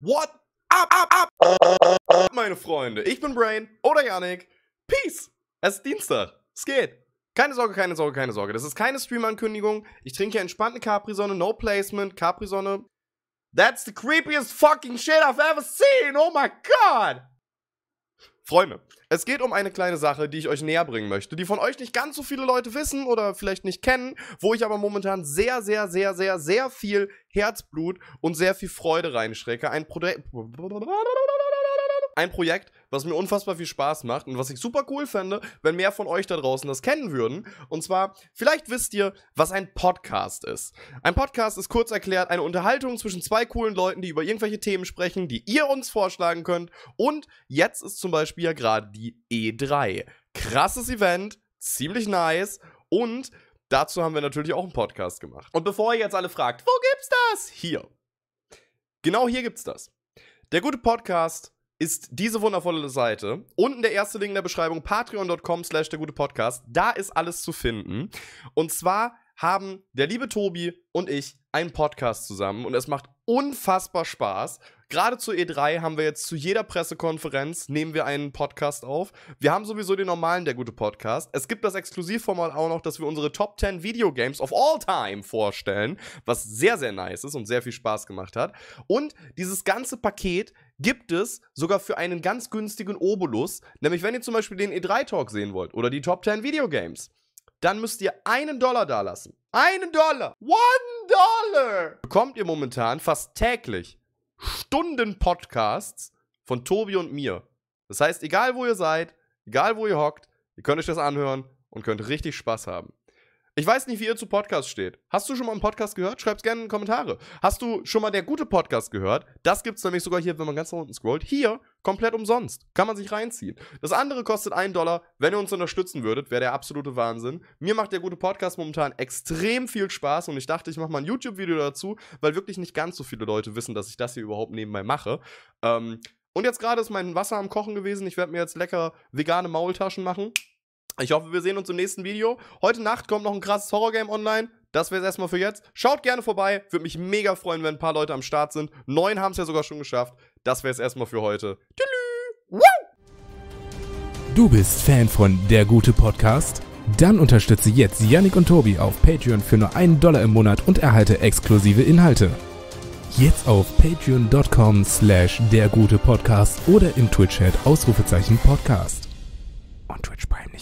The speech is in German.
What up, up, up, meine Freunde? Ich bin Brain oder Yannick. Peace! Es ist Dienstag. Es geht. Keine Sorge, keine Sorge, keine Sorge. Das ist keine Stream-Ankündigung. Ich trinke hier entspannte Capri-Sonne, no placement, Capri-Sonne. That's the creepiest fucking shit I've ever seen. Oh my god! Freunde, es geht um eine kleine Sache, die ich euch näher bringen möchte, die von euch nicht ganz so viele Leute wissen oder vielleicht nicht kennen, wo ich aber momentan sehr, sehr, sehr, sehr, sehr viel Herzblut und sehr viel Freude reinstrecke. Ein, Pro ein Projekt, was mir unfassbar viel Spaß macht und was ich super cool fände, wenn mehr von euch da draußen das kennen würden. Und zwar, vielleicht wisst ihr, was ein Podcast ist. Ein Podcast ist kurz erklärt eine Unterhaltung zwischen zwei coolen Leuten, die über irgendwelche Themen sprechen, die ihr uns vorschlagen könnt. Und jetzt ist zum Beispiel ja gerade die E3. Krasses Event, ziemlich nice und dazu haben wir natürlich auch einen Podcast gemacht. Und bevor ihr jetzt alle fragt, wo gibt's das? Hier. Genau hier gibt's das. Der gute Podcast ist diese wundervolle Seite. Unten der erste Link in der Beschreibung, patreon.com slash der gute Podcast. Da ist alles zu finden. Und zwar haben der liebe Tobi und ich einen Podcast zusammen und es macht unfassbar Spaß. Gerade zu E3 haben wir jetzt zu jeder Pressekonferenz nehmen wir einen Podcast auf. Wir haben sowieso den normalen Der Gute Podcast. Es gibt das Exklusivformat auch noch, dass wir unsere Top 10 Videogames of all time vorstellen, was sehr, sehr nice ist und sehr viel Spaß gemacht hat. Und dieses ganze Paket gibt es sogar für einen ganz günstigen Obolus. Nämlich, wenn ihr zum Beispiel den E3-Talk sehen wollt oder die Top 10 Videogames, dann müsst ihr einen Dollar dalassen. Einen Dollar! One Dollar! Bekommt ihr momentan fast täglich Stunden Podcasts von Tobi und mir. Das heißt, egal wo ihr seid, egal wo ihr hockt, ihr könnt euch das anhören und könnt richtig Spaß haben. Ich weiß nicht, wie ihr zu Podcasts steht. Hast du schon mal einen Podcast gehört? Schreib's gerne in die Kommentare. Hast du schon mal der gute Podcast gehört? Das gibt's nämlich sogar hier, wenn man ganz nach unten scrollt. Hier, komplett umsonst. Kann man sich reinziehen. Das andere kostet einen Dollar. Wenn ihr uns unterstützen würdet, wäre der absolute Wahnsinn. Mir macht der gute Podcast momentan extrem viel Spaß und ich dachte, ich mache mal ein YouTube-Video dazu, weil wirklich nicht ganz so viele Leute wissen, dass ich das hier überhaupt nebenbei mache. Ähm, und jetzt gerade ist mein Wasser am Kochen gewesen. Ich werde mir jetzt lecker vegane Maultaschen machen. Ich hoffe, wir sehen uns im nächsten Video. Heute Nacht kommt noch ein krasses Horrorgame online. Das wäre es erstmal für jetzt. Schaut gerne vorbei. Würde mich mega freuen, wenn ein paar Leute am Start sind. Neun haben es ja sogar schon geschafft. Das wäre es erstmal für heute. Tschüss. Du bist Fan von Der Gute Podcast? Dann unterstütze jetzt Yannick und Tobi auf Patreon für nur einen Dollar im Monat und erhalte exklusive Inhalte. Jetzt auf patreon.com slash dergutepodcast oder im Twitch-Chat Ausrufezeichen Podcast. Und Twitch Prime